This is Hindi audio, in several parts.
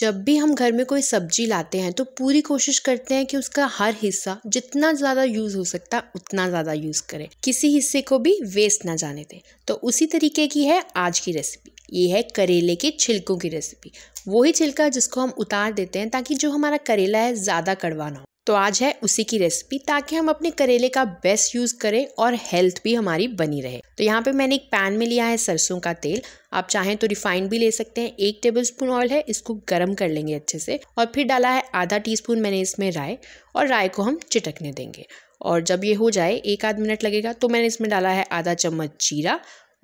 जब भी हम घर में कोई सब्ज़ी लाते हैं तो पूरी कोशिश करते हैं कि उसका हर हिस्सा जितना ज़्यादा यूज़ हो सकता है उतना ज़्यादा यूज़ करें किसी हिस्से को भी वेस्ट ना जाने दें तो उसी तरीके की है आज की रेसिपी ये है करेले के छिलकों की रेसिपी वही छिलका जिसको हम उतार देते हैं ताकि जो हमारा करेला है ज़्यादा कड़वा ना हो तो आज है उसी की रेसिपी ताकि हम अपने करेले का बेस्ट यूज़ करें और हेल्थ भी हमारी बनी रहे तो यहाँ पे मैंने एक पैन में लिया है सरसों का तेल आप चाहें तो रिफाइंड भी ले सकते हैं एक टेबल स्पून ऑयल है इसको गर्म कर लेंगे अच्छे से और फिर डाला है आधा टी स्पून मैंने इसमें राय और राय को हम चिटकने देंगे और जब ये हो जाए एक आध मिनट लगेगा तो मैंने इसमें डाला है आधा चम्मच जीरा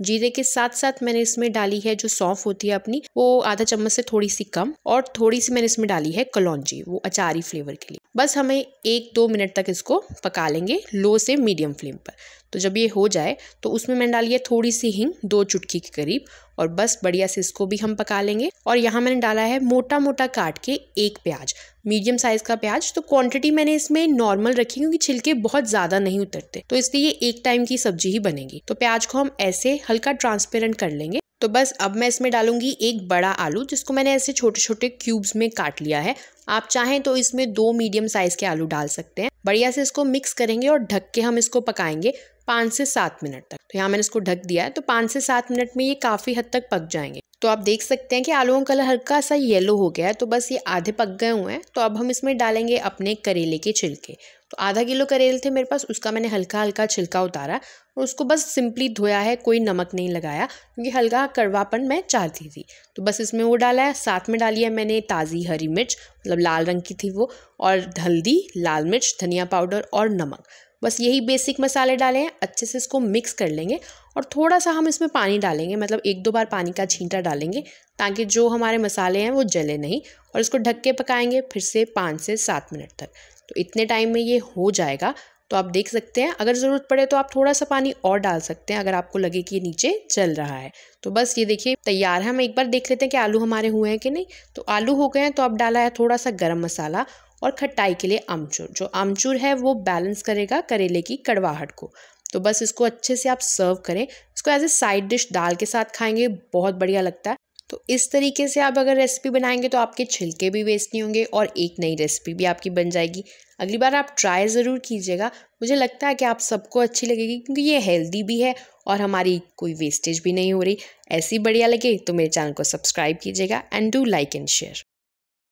जीरे के साथ साथ मैंने इसमें डाली है जो सौंफ होती है अपनी वो आधा चम्मच से थोड़ी सी कम और थोड़ी सी मैंने इसमें डाली है कलौजी वो अचारी फ्लेवर के लिए बस हमें एक दो मिनट तक इसको पका लेंगे लो से मीडियम फ्लेम पर तो जब ये हो जाए तो उसमें मैंने डाली है थोड़ी सी हिंग दो चुटकी के करीब और बस बढ़िया से इसको भी हम पका लेंगे और यहाँ मैंने डाला है मोटा मोटा काट के एक प्याज मीडियम साइज़ का प्याज तो क्वांटिटी मैंने इसमें नॉर्मल रखी क्योंकि छिलके बहुत ज़्यादा नहीं उतरते तो इसलिए एक टाइम की सब्जी ही बनेगी तो प्याज को हम ऐसे हल्का ट्रांसपेरेंट कर लेंगे तो बस अब मैं इसमें डालूंगी एक बड़ा आलू जिसको मैंने ऐसे छोटे छोटे क्यूब्स में काट लिया है आप चाहें तो इसमें दो मीडियम साइज़ के आलू डाल सकते हैं बढ़िया से इसको मिक्स करेंगे और ढक के हम इसको पकाएंगे पाँच से सात मिनट तक तो यहाँ मैंने इसको ढक दिया है तो पाँच से सात मिनट में ये काफ़ी हद तक पक जाएंगे तो आप देख सकते हैं कि आलूओं का कलर हल्का सा येलो हो गया है तो बस ये आधे पक गए हुए हैं तो अब हम इसमें डालेंगे अपने करेले के छिलके तो आधा किलो करेले थे मेरे पास उसका मैंने हल्का हल्का छिलका उतारा और उसको बस सिंपली धोया है कोई नमक नहीं लगाया क्योंकि हल्का कड़वापन मैं चाहती थी तो बस इसमें वो डाला है साथ में डाली है मैंने ताज़ी हरी मिर्च मतलब लाल रंग की थी वो और हल्दी लाल मिर्च धनिया पाउडर और नमक बस यही बेसिक मसाले डाले हैं अच्छे से इसको मिक्स कर लेंगे और थोड़ा सा हम इसमें पानी डालेंगे मतलब एक दो बार पानी का छींटा डालेंगे ताकि जो हमारे मसाले हैं वो जले नहीं और इसको ढक के पकाएंगे फिर से पाँच से सात मिनट तक तो इतने टाइम में ये हो जाएगा तो आप देख सकते हैं अगर ज़रूरत पड़े तो आप थोड़ा सा पानी और डाल सकते हैं अगर आपको लगे कि नीचे जल रहा है तो बस ये देखिए तैयार है हम एक बार देख लेते हैं कि आलू हमारे हुए हैं कि नहीं तो आलू हो गए हैं तो अब डाला है थोड़ा सा गर्म मसाला और खटाई के लिए आमचूर जो आमचूर है वो बैलेंस करेगा करेले की कड़वाहट को तो बस इसको अच्छे से आप सर्व करें इसको एज ए साइड डिश दाल के साथ खाएंगे बहुत बढ़िया लगता है तो इस तरीके से आप अगर रेसिपी बनाएंगे तो आपके छिलके भी वेस्ट नहीं होंगे और एक नई रेसिपी भी आपकी बन जाएगी अगली बार आप ट्राई ज़रूर कीजिएगा मुझे लगता है कि आप सबको अच्छी लगेगी क्योंकि ये हेल्दी भी है और हमारी कोई वेस्टेज भी नहीं हो रही ऐसी बढ़िया लगे तो मेरे चैनल को सब्सक्राइब कीजिएगा and do like and share